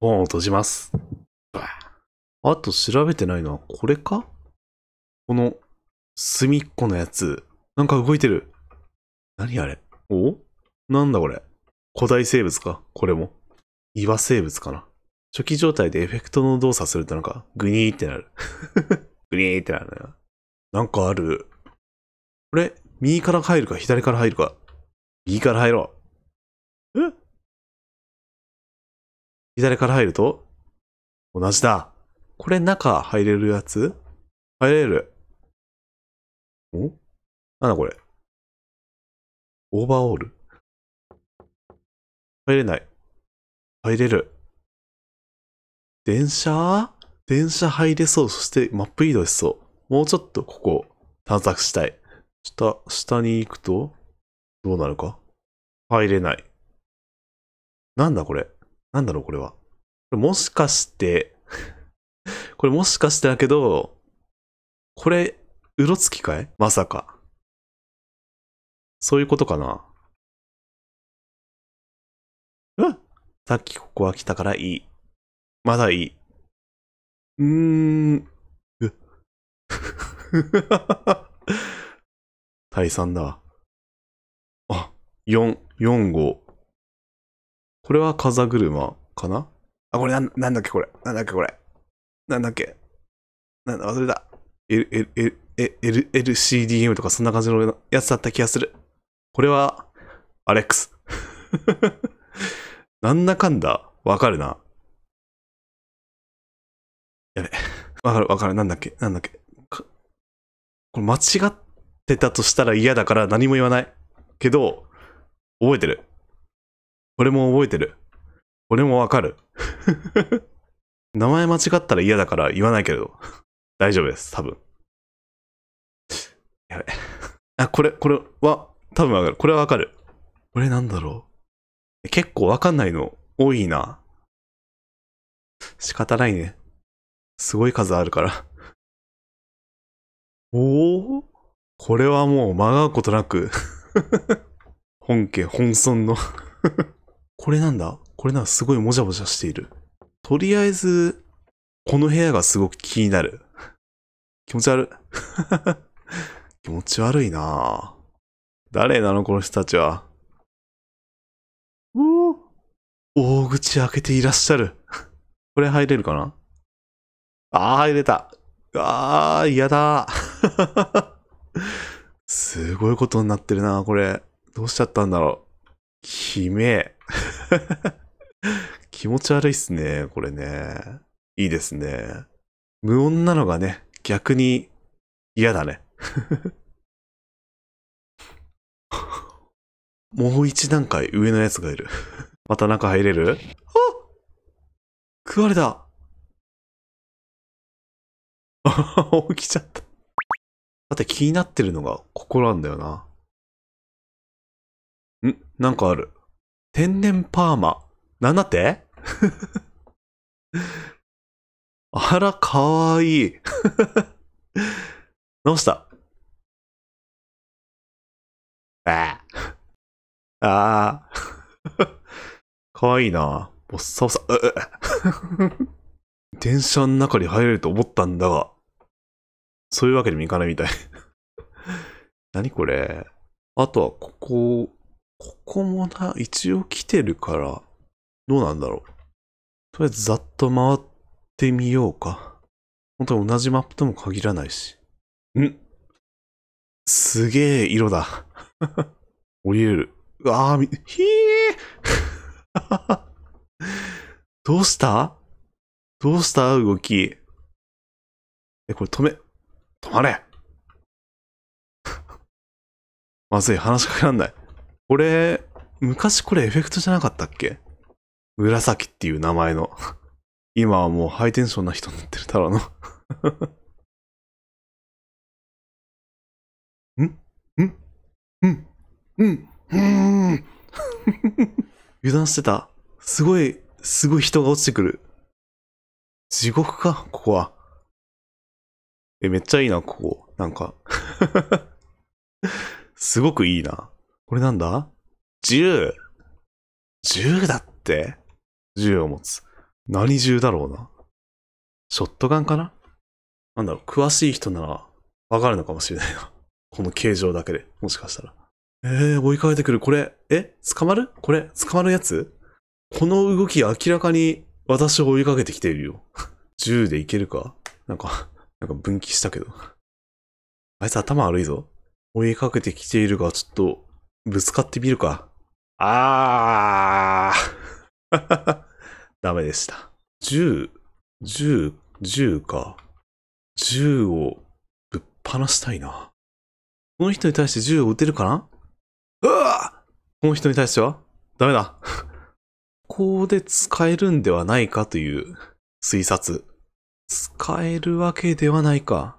本を閉じます。あと調べてないのはこれかこの隅っこのやつ。なんか動いてる。何あれおなんだこれ古代生物かこれも。岩生物かな初期状態でエフェクトの動作するとなんかグニーってなる。グニーってなるな。なんかある。これ、右から入るか左から入るか。右から入ろう。左から入ると同じだ。これ中入れるやつ入れる。おなんだこれオーバーオール入れない。入れる。電車電車入れそう。そしてマップ移動しそう。もうちょっとここ探索したい。下、下に行くとどうなるか入れない。なんだこれなんだろうこれは。もしかして これもしかしてだけど、これ、うろつきかいまさか。そういうことかな。うん。さっきここは来たからいい。まだいい。うーん。う 退散だ。あ、4、4号。これは風車かなあ、これなん、なんだっけこれ。なんだっけこれ。なんだっけ。なんだ、忘れた。L、L、L、L、LCDM とかそんな感じのやつだった気がする。これは、アレックス。なんだかんだ、わかるな。やべ。わかるわかる。なんだっけなんだっけこれ間違ってたとしたら嫌だから何も言わない。けど、覚えてる。これも覚えてる。これもわかる。名前間違ったら嫌だから言わないけど、大丈夫です、多分。やべ。あ、これ、これは、多分わかる。これはわかる。これなんだろう。結構わかんないの多いな。仕方ないね。すごい数あるから。おおこれはもう間が合うことなく 本家、本村の これなんだこれなんかすごいもじゃもじゃしている。とりあえず、この部屋がすごく気になる。気持ち悪い。気持ち悪いな誰なのこの人たちは。お大口開けていらっしゃる。これ入れるかなああ、入れた。ああ、嫌だ。すごいことになってるな、これ。どうしちゃったんだろう。め鳴。気持ち悪いっすね、これね。いいですね。無音なのがね、逆に嫌だね。もう一段階上のやつがいる また中入れるあ食われた。あ 起きちゃった。だって気になってるのがここなんだよな。んなんかある。天然パーマ。なんだって あら、かわいい。直した。ああ。ああ。かわいいな。ボっさボさ。電車の中に入れると思ったんだが、そういうわけにもいかないみたい。何これあとはここ、ここもな、一応来てるから、どうなんだろう。とりあえずざっと回ってみようか。本当に同じマップとも限らないし。んすげえ色だ。降りれる。うわあ、ひー どうしたどうした動き。え、これ止め、止まれ まずい、話しかけらんない。これ、昔これエフェクトじゃなかったっけ紫っていう名前の。今はもうハイテンションな人になってるだろう ん。んんうんうんうん油断してた。すごい、すごい人が落ちてくる。地獄か、ここは。え、めっちゃいいな、ここ。なんか すごくいいな。これなんだ ?10!10 10だって。銃を持つ。何銃だろうな。ショットガンかななんだろう、詳しい人ならわかるのかもしれないな。この形状だけで、もしかしたら。えー、追いかけてくる。これ、え捕まるこれ、捕まるやつこの動き明らかに私を追いかけてきているよ。銃でいけるかなんか、なんか分岐したけど。あいつ頭悪いぞ。追いかけてきているが、ちょっと、ぶつかってみるか。あー ダメでした。10、10、か。10をぶっ放したいな。この人に対して銃を撃てるかなうわこの人に対してはダメだ。ここで使えるんではないかという推察。使えるわけではないか。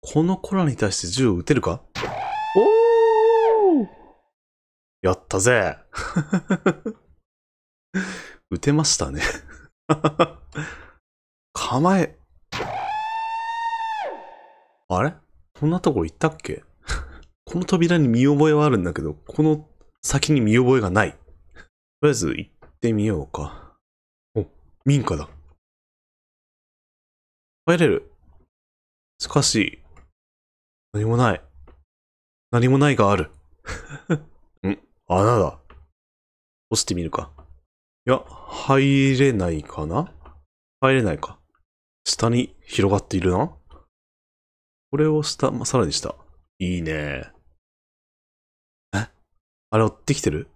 この子らに対して銃を撃てるかおーやったぜ打てましたね 構え。あれこんなとこ行ったっけこの扉に見覚えはあるんだけど、この先に見覚えがない。とりあえず行ってみようか。お、民家だ。入れる。しかし、何もない。何もないがある。ん穴だ。押してみるか。や、入れないかな入れないか。下に広がっているな。これを下、まあ、さらに下。いいね。えあれ追ってきてる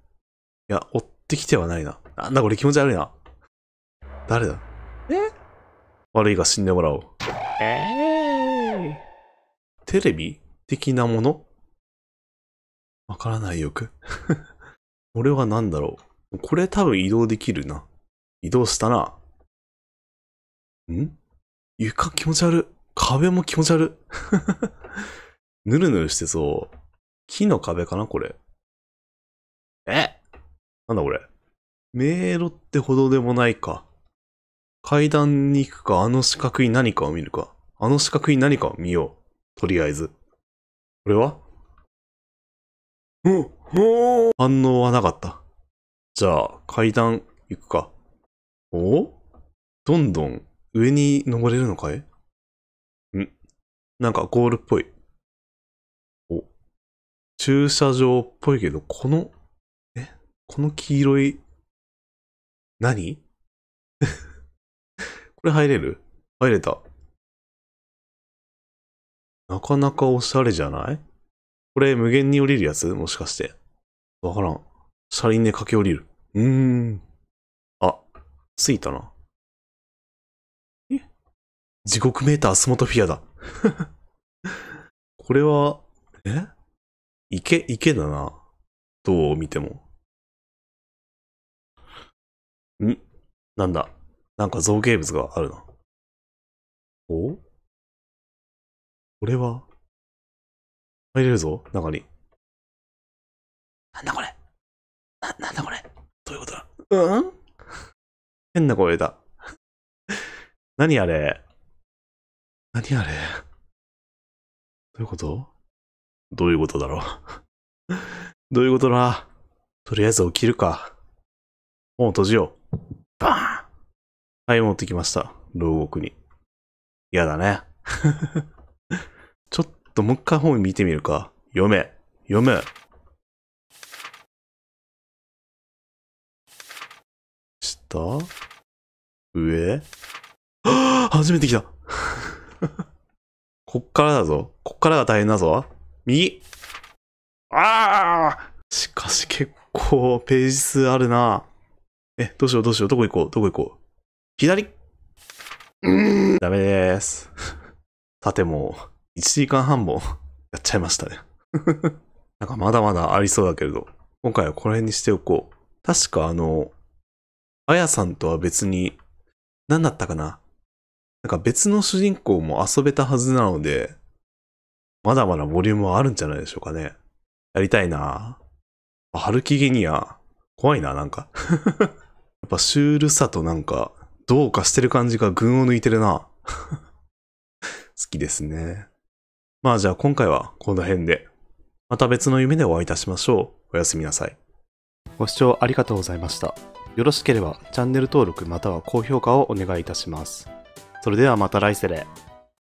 いや、追ってきてはないな。なんだこれ気持ち悪いな。誰だえ悪いが死んでもらおう。えー、テレビ的なものわからないよく。こ れは何だろうこれ多分移動できるな。移動したな。ん床気持ち悪い。壁も気持ち悪い。ぬるぬるしてそう。木の壁かなこれ。えなんだこれ。迷路ってほどでもないか。階段に行くか、あの四角い何かを見るか。あの四角い何かを見よう。とりあえず。これはうん、反応はなかった。じゃあ、階段行くか。おどんどん上に登れるのかいんなんかゴールっぽい。お。駐車場っぽいけど、この、えこの黄色い、何 これ入れる入れた。なかなかおしゃれじゃないこれ無限に降りるやつもしかして。わからん。車輪で駆け降りる。うーん。あ、着いたな。え地獄メータースモトフィアだ。これは、え池、池だな。どう見ても。んなんだ。なんか造形物があるな。おこれは入れるぞ、中に。なんだこれ。な、なんだこれどういうことだうん変な声だ。何あれ何あれどういうことどういうことだろうどういうことだとりあえず起きるか。本を閉じよう。バーンはい、持ってきました。牢獄に。嫌だね。ちょっともう一回本見てみるか。読め。読め。た上。初めて来た こっからだぞ。こっからが大変だぞ。右ああしかし結構ページ数あるな。え、どうしようどうしよう。どこ行こうどこ行こう。左うんダメです。さてもう、1時間半もやっちゃいましたね なんかまだまだありそうだけれど、今回はこの辺にしておこう。確かあの、あやさんとは別に、何だったかななんか別の主人公も遊べたはずなので、まだまだボリュームはあるんじゃないでしょうかね。やりたいな春木ゲニア、怖いな、なんか やっぱシュールさとなんか、どうかしてる感じが群を抜いてるな 好きですね。まあじゃあ今回はこの辺で。また別の夢でお会いいたしましょう。おやすみなさい。ご視聴ありがとうございました。よろしければチャンネル登録または高評価をお願いいたします。それではまた来世で。